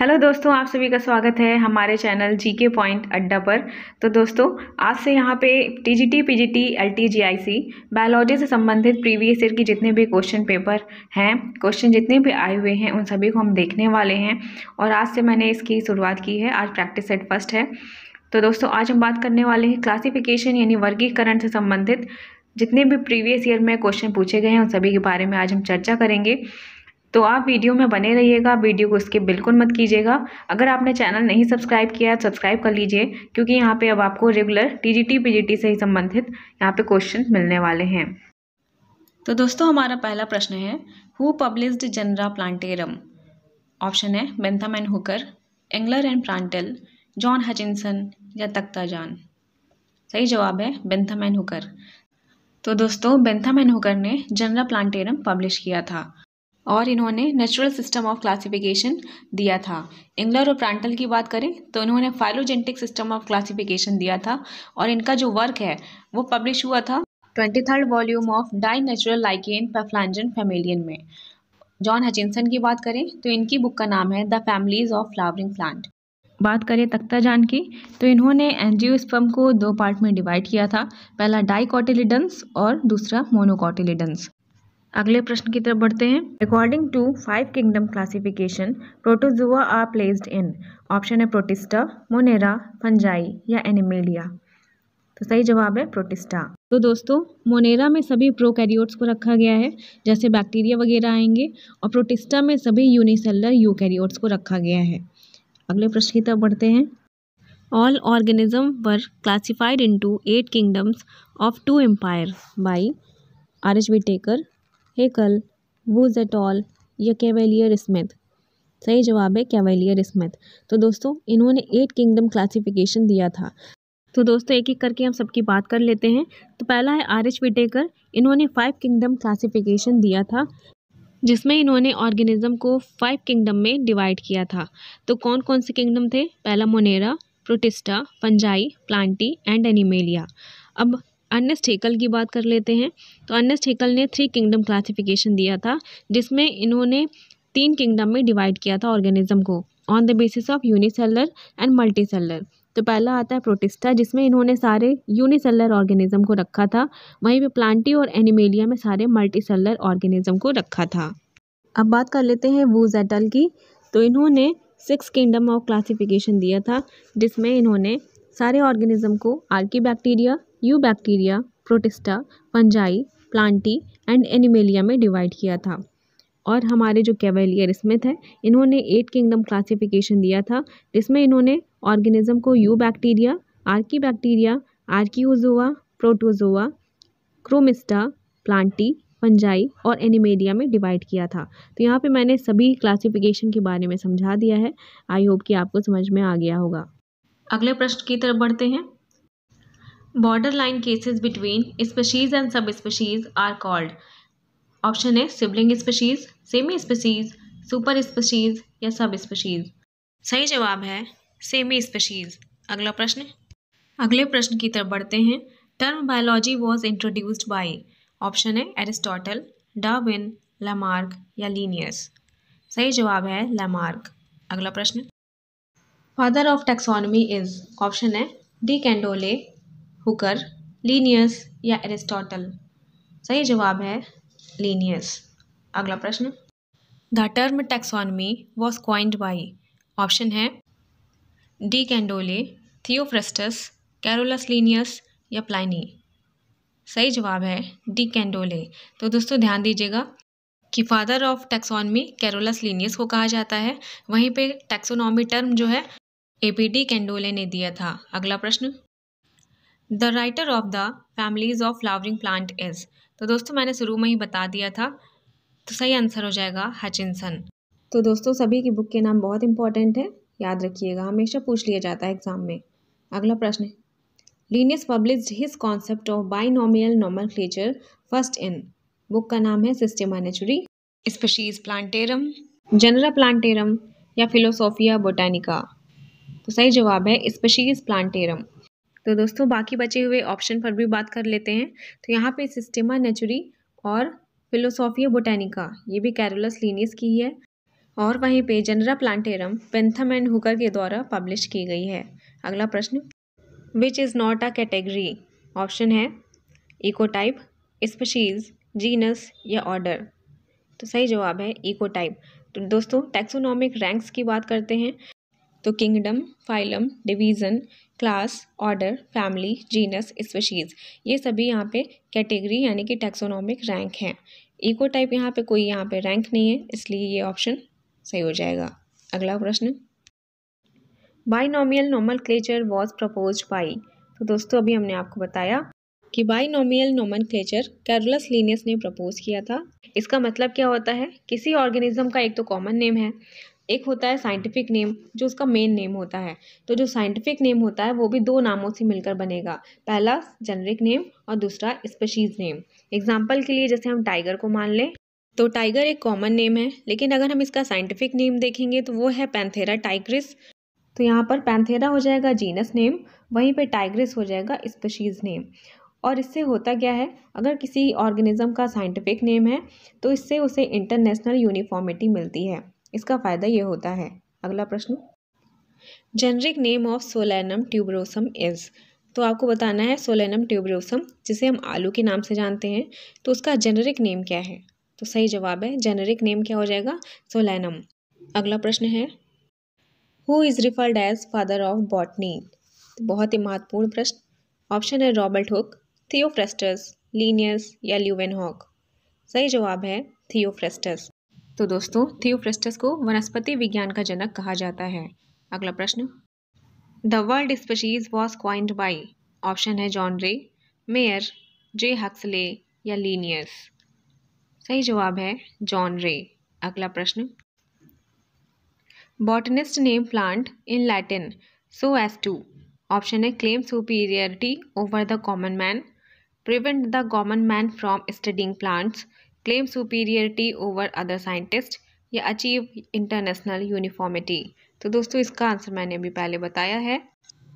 hello दोस्तों आप सभी का स्वागत है हमारे चैनल जी के पॉइंट अड्डा पर तो दोस्तों आज से यहाँ पे T G T P G T L T G I C biology से संबंधित प्रीवियस ईयर की जितने भी क्वेश्चन पेपर हैं क्वेश्चन जितने भी आए हुए हैं उन सभी को हम देखने वाले हैं और आज से मैंने इसकी शुरुआत की है आज प्रैक्टिस एट फर्स्ट है तो दोस्तों आज हम बात करने वाले हैं क्लासीफिकेशन यानी वर्गीकरण से संबंधित जितने भी प्रीवियस ईयर में क्वेश्चन पूछे गए हैं उन सभी के बारे में आज हम चर्चा करेंगे तो आप वीडियो में बने रहिएगा वीडियो को स्किप बिल्कुल मत कीजिएगा अगर आपने चैनल नहीं सब्सक्राइब किया है सब्सक्राइब तो कर लीजिए क्योंकि यहाँ पे अब आपको रेगुलर टीजीटी पीजीटी से ही संबंधित यहाँ पे क्वेश्चन मिलने वाले हैं तो दोस्तों हमारा पहला प्रश्न है who published Genera Plantarum option है Bentham and Hooker Engler and Prantl John Hutchinson या तख्ता जॉन सही जवाब है बेंथम एंड हुकर तो दोस्तों बेंथम एंड हुकर ने जनरा प्लांटेरम पब्लिश किया था और इन्होंने नेचुरल सिस्टम ऑफ क्लासिफिकेशन दिया था इंग्लर और प्रांटल की बात करें तो इन्होंने फाइलोजेंटिक सिस्टम ऑफ क्लासिफिकेशन दिया था और इनका जो वर्क है वो पब्लिश हुआ था twenty third volume of Die Natürlichen Pflanzenfamilien में जॉन हचिनसन की बात करें तो इनकी बुक का नाम है the families of flowering plant बात करें तख्ता जान की तो इन्होंने एनजीओ स्पम को दो पार्ट में डिवाइड किया था पहला डाई और दूसरा मोनोकॉटिलिडन्स अगले प्रश्न की तरफ बढ़ते हैं according to five kingdom classification protozoa are placed in option है प्रोटिस्टा मोनेरा फंजाई या एनिमेलिया तो सही जवाब है प्रोटिस्टा तो दोस्तों मोनेरा में सभी प्रोकैरियोट्स को रखा गया है जैसे बैक्टीरिया वगैरह आएंगे और प्रोटिस्टा में सभी यूनिसेलर यूकैरियोट्स को रखा गया है अगले प्रश्न की तरफ बढ़ते हैं all organism were organisms were eight kingdoms of two empire two R H Whittaker Haeckel Woese et al या कैवेलियर स्मिथ सही जवाब है कैवेलियर स्मिथ तो दोस्तों इन्होंने एट किंगडम क्लासिफिकेशन दिया था तो दोस्तों एक एक करके हम सबकी बात कर लेते हैं तो पहला है आर एच विटेकर इन्होंने फाइव किंगडम क्लासिफिकेशन दिया था जिसमें इन्होंने ऑर्गेनिज्म को फाइव किंगडम में डिवाइड किया था तो कौन कौन से किंगडम थे पहला monera protista fungi plantae and animalia अब अर्नेस्ट ठेकल की बात कर लेते हैं तो अर्नेस्ट ठेकल ने थ्री किंगडम क्लासिफिकेशन दिया था जिसमें इन्होंने तीन किंगडम में डिवाइड किया था ऑर्गेनिज्म को on the basis of unicellular and multicellular तो पहला आता है प्रोटिस्टा जिसमें इन्होंने सारे यूनिसेलर ऑर्गेनिज्म को रखा था वहीं पे प्लांटी और एनिमेलिया में सारे मल्टी सेलर ऑर्गेनिज्म को रखा था अब बात कर लेते हैं वूज एटल की तो इन्होंने सिक्स किंगडम ऑफ क्लासिफिकेशन दिया था जिसमें इन्होंने सारे ऑर्गेनिज्म को archaebacteria eubacteria protista fungi plantae and animalia में डिवाइड किया था और हमारे जो कैवेलियर स्मिथ हैं इन्होंने एट किंगडम क्लासिफिकेशन दिया था जिसमें इन्होंने ऑर्गेनिज्म को eubacteria archaebacteria archezoa protozoa chromista plantae fungi और एनिमेडिया में डिवाइड किया था तो यहाँ पे मैंने सभी क्लासिफिकेशन के बारे में समझा दिया है आई होप कि आपको समझ में आ गया होगा अगले प्रश्न की तरफ बढ़ते हैं borderline cases between species and subspecies are called option है sibling species semispecies superspecies या सब स्पेशीज सही जवाब है सेमी स्पेशीज अगला प्रश्न अगले प्रश्न की तरफ बढ़ते हैं term biology was introduced by option है एरिस्टोटल डाविन लामार्क या लीनियस सही जवाब है लामार्क अगला प्रश्न father of taxonomy is option है डी कैंडोले हुकर लीनियस या एरिस्टोटल सही जवाब है लीनियस अगला प्रश्न the term taxonomy was coined by option है de Candolle Theophrastus Carolus Linnaeus या प्लाइनी सही जवाब है डी कैंडोले तो दोस्तों ध्यान दीजिएगा कि father of taxonomy Carolus Linnaeus को कहा जाता है वहीं पे टेक्सोनॉमी टर्म जो है ए पी डी कैंडोले ने दिया था अगला प्रश्न the writer of the families of flowering plant is तो दोस्तों मैंने शुरू में ही बता दिया था तो सही आंसर हो जाएगा हचिनसन तो दोस्तों सभी की बुक के नाम बहुत इंपॉर्टेंट है याद रखिएगा हमेशा पूछ लिया जाता है एग्जाम में अगला प्रश्न Linnaeus publish his concept of binomial nomenclature first in book का नाम है Systema Naturae Species Plantarum Genera Plantarum या फिलोसोफिया बोटानिका तो सही जवाब है स्पेशीज प्लांटेरम तो दोस्तों बाकी बचे हुए ऑप्शन पर भी बात कर लेते हैं तो यहाँ पे सिस्टेमा नेचुरी और फिलोसॉफिया बोटेनिका ये भी कैरोलस लीनियस की है और वहीं पे Genera Plantarum Bentham and Hooker के द्वारा पब्लिश की गई है अगला प्रश्न which is not a category option है इकोटाइप स्पीशीज जीनस या ऑर्डर तो सही जवाब है इकोटाइप तो दोस्तों टैक्सोनॉमिक रैंक्स की बात करते हैं तो kingdom phylum division class order family genus species ये सभी यहाँ पे कैटेगरी यानी कि टैक्सोनॉमिक रैंक हैं इको टाइप यहाँ पे कोई यहाँ पे रैंक नहीं है इसलिए ये ऑप्शन सही हो जाएगा अगला प्रश्न binomial nomenclature was propose by तो दोस्तों अभी हमने आपको बताया कि binomial nomenclature Carolus Linnaeus ने प्रपोज किया था इसका मतलब क्या होता है किसी ऑर्गेनिज्म का एक तो कॉमन नेम है एक होता है साइंटिफिक नेम जो उसका मेन नेम होता है तो जो साइंटिफिक नेम होता है वो भी दो नामों से मिलकर बनेगा पहला जेनरिक नेम और दूसरा स्पेशीज़ नेम एग्जाम्पल के लिए जैसे हम टाइगर को मान लें तो टाइगर एक कॉमन नेम है लेकिन अगर हम इसका साइंटिफिक नेम देखेंगे तो वो है पैंथेरा टाइग्रिस तो यहाँ पर पैंथेरा हो जाएगा जीनस नेम वहीं पे टाइग्रिस हो जाएगा स्पेशीज़ नेम और इससे होता क्या है अगर किसी ऑर्गेनिज्म का साइंटिफिक नेम है तो इससे उसे इंटरनेशनल यूनिफॉर्मिटी मिलती है इसका फ़ायदा ये होता है अगला प्रश्न generic name of Solanum tuberosum is तो आपको बताना है सोलैनम ट्यूबरोसम जिसे हम आलू के नाम से जानते हैं तो उसका जेनरिक नेम क्या है तो सही जवाब है जेनरिक नेम क्या हो जाएगा सोलैनम अगला प्रश्न है who is referred as father of botany बहुत ही महत्वपूर्ण प्रश्न ऑप्शन है रॉबर्ट हुक थियोफ्रेस्टस लीनियस या ल्यूवेन हॉक सही जवाब है थियोफ्रेस्टस तो दोस्तों थियोफ्रेस्टस को वनस्पति विज्ञान का जनक कहा जाता है अगला प्रश्न the word species was coined by option है John Ray Mayr J Huxley या लीनियस सही जवाब है जॉन रे अगला प्रश्न botanist name plant in Latin so as to option है claim superiority over the common man prevent the common man from studying plants claim superiority over other scientist या achieve international uniformity तो दोस्तों इसका answer मैंने अभी पहले बताया है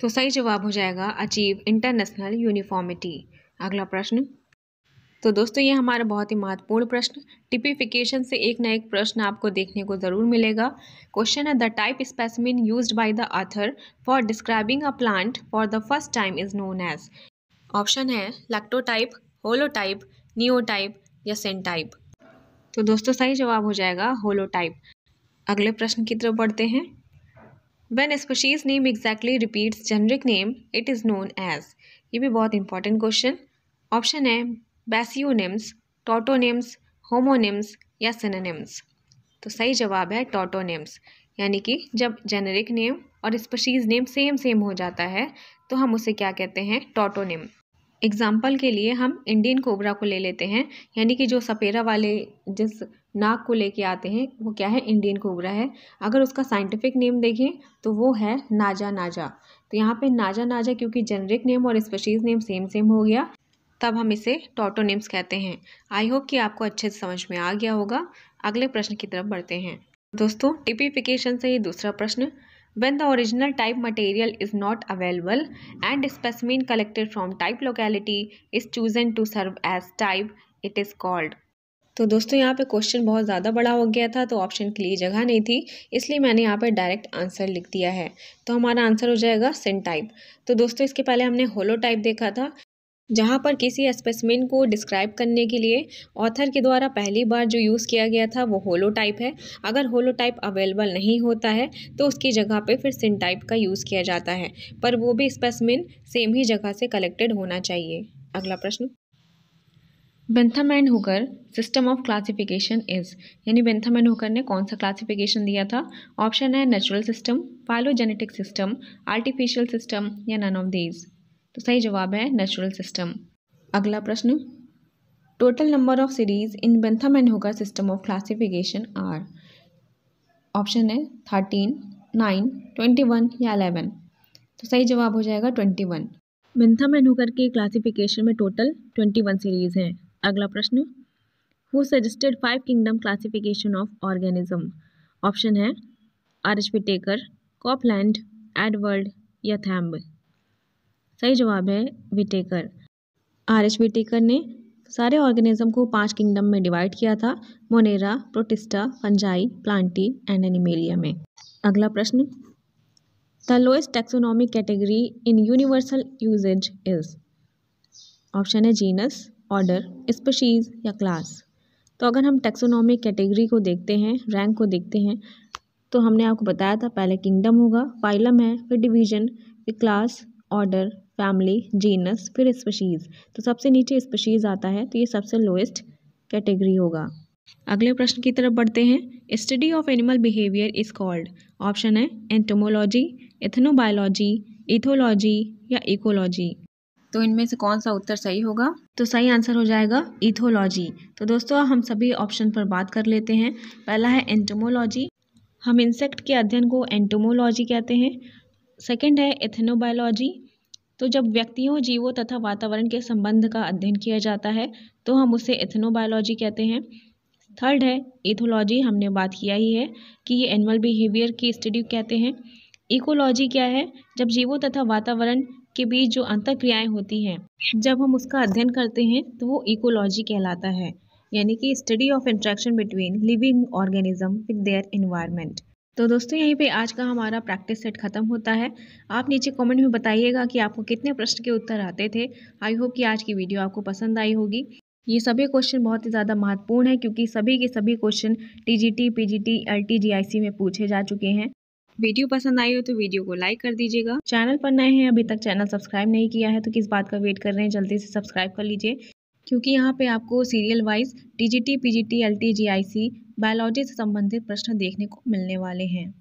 तो सही जवाब हो जाएगा अचीव इंटरनेशनल यूनिफॉर्मिटी अगला प्रश्न तो दोस्तों ये हमारा बहुत ही महत्वपूर्ण प्रश्न टिपिफिकेशन से एक ना एक प्रश्न आपको देखने को ज़रूर मिलेगा क्वेश्चन है the type specimen used by the author for describing a plant for the first time is known as option है लैक्टोटाइप होलोटाइप नियोटाइप या सेंटाइप तो दोस्तों सही जवाब हो जाएगा होलोटाइप अगले प्रश्न की तरफ बढ़ते हैं when species name exactly repeats generic name it is known as ये भी बहुत इंपॉर्टेंट क्वेश्चन ऑप्शन है बेसियोनिम्स टोटोनिम्स होमोनिम्स या सिनेम्स तो सही जवाब है टोटोनिम्स यानी कि जब जेनरिक नेम और स्पीशीज़ नेम सेम सेम हो जाता है तो हम उसे क्या कहते हैं टोटोनिम एग्ज़ाम्पल के लिए हम इंडियन कोबरा को ले लेते हैं यानी कि जो सपेरा वाले जिस नाक को लेके आते हैं वो क्या है इंडियन कोबरा है अगर उसका साइंटिफिक नेम देखें तो वो है नाजा नाजा तो यहाँ पे नाजा नाजा क्योंकि जेनरिक नेम और स्पेशीज़ नेम सेम सेम हो गया तब हम इसे नेम्स कहते हैं आई होप कि आपको अच्छे से समझ में आ गया होगा अगले प्रश्न की तरफ बढ़ते हैं दोस्तों टिपिफिकेशन से ये दूसरा प्रश्न when the original type material is not available and a specimen collected from type locality is chosen to serve as type it is called तो दोस्तों यहाँ पे क्वेश्चन बहुत ज़्यादा बड़ा हो गया था तो ऑप्शन के लिए जगह नहीं थी इसलिए मैंने यहाँ पे डायरेक्ट आंसर लिख दिया है तो हमारा आंसर हो जाएगा सिन टाइप तो दोस्तों इसके पहले हमने होलो टाइप देखा था जहाँ पर किसी स्पेसमिन को डिस्क्राइब करने के लिए ऑथर के द्वारा पहली बार जो यूज़ किया गया था वो होलो टाइप है अगर होलो टाइप अवेलेबल नहीं होता है तो उसकी जगह पे फिर सिन टाइप का यूज़ किया जाता है पर वो भी स्पेसमिन सेम ही जगह से कलेक्टेड होना चाहिए अगला प्रश्न Bentham and Hooker system of classification is यानी बेंथम एंड हुकर ने कौन सा क्लासिफिकेशन दिया था ऑप्शन है natural system phylogenetic system artificial system या नन ऑफ दीज़ तो सही जवाब है नेचुरल सिस्टम अगला प्रश्न total number of series in Bentham and Hooker system of classification are option है थर्टीन नाइन ट्वेंटी वन या अलेवन तो सही जवाब हो जाएगा ट्वेंटी वन बेंथम एंड होकर के क्लासिफिकेशन में टोटल ट्वेंटी वन सीरीज़ हैं अगला प्रश्न who suggested five kingdom classification of organism option है R H Whittaker Copeland Edward या थैम्ब सही जवाब है विटेकर आर एच विटेकर ने सारे ऑर्गेनिज्म को पांच किंगडम में डिवाइड किया था monera protista fungi plantae and animalia में अगला प्रश्न the lowest taxonomic category in universal usage is option है जीनस ऑर्डर स्पीशीज़ या क्लास तो अगर हम टेक्सोनॉमिक कैटेगरी को देखते हैं रैंक को देखते हैं तो हमने आपको बताया था पहले किंगडम होगा फाइलम है फिर डिवीजन फिर क्लास ऑर्डर फैमिली जीनस फिर स्पेशीज तो सबसे नीचे स्पेशीज आता है तो ये सबसे लोएस्ट कैटेगरी होगा अगले प्रश्न की तरफ बढ़ते हैं study of animal behaviour is called option है एंटोमोलॉजी एथनोबायोलॉजी इथोलॉजी या इकोलॉजी तो इनमें से कौन सा उत्तर सही होगा तो सही आंसर हो जाएगा इथोलॉजी तो दोस्तों हम सभी ऑप्शन पर बात कर लेते हैं पहला है एंटोमोलॉजी हम इंसेक्ट के अध्ययन को एंटोमोलॉजी कहते हैं सेकंड है एथनोबायोलॉजी तो जब व्यक्तियों जीवों तथा वातावरण के संबंध का अध्ययन किया जाता है तो हम उसे एथनोबायोलॉजी कहते हैं थर्ड है एथोलॉजी हमने बात किया ही है कि ये एनिमल बिहेवियर की स्टडी कहते हैं इकोलॉजी क्या है जब जीवों तथा वातावरण के बीच जो अंतर क्रियाएँ होती हैं जब हम उसका अध्ययन करते हैं तो वो इकोलॉजी कहलाता है यानी कि study of interaction between living organism with their environment तो दोस्तों यहीं पे आज का हमारा प्रैक्टिस सेट खत्म होता है आप नीचे कमेंट में बताइएगा कि आपको कितने प्रश्न के उत्तर आते थे आई होप कि आज की वीडियो आपको पसंद आई होगी ये सभी क्वेश्चन बहुत ही ज़्यादा महत्वपूर्ण है क्योंकि सभी के सभी question T T G G P G I C में पूछे जा चुके हैं वीडियो पसंद आई हो तो वीडियो को लाइक कर दीजिएगा चैनल पर नए हैं अभी तक चैनल सब्सक्राइब नहीं किया है तो किस बात का वेट कर रहे हैं जल्दी से सब्सक्राइब कर लीजिए क्योंकि यहाँ पे आपको serial wise G G T T P L T G I C biology से संबंधित प्रश्न देखने को मिलने वाले हैं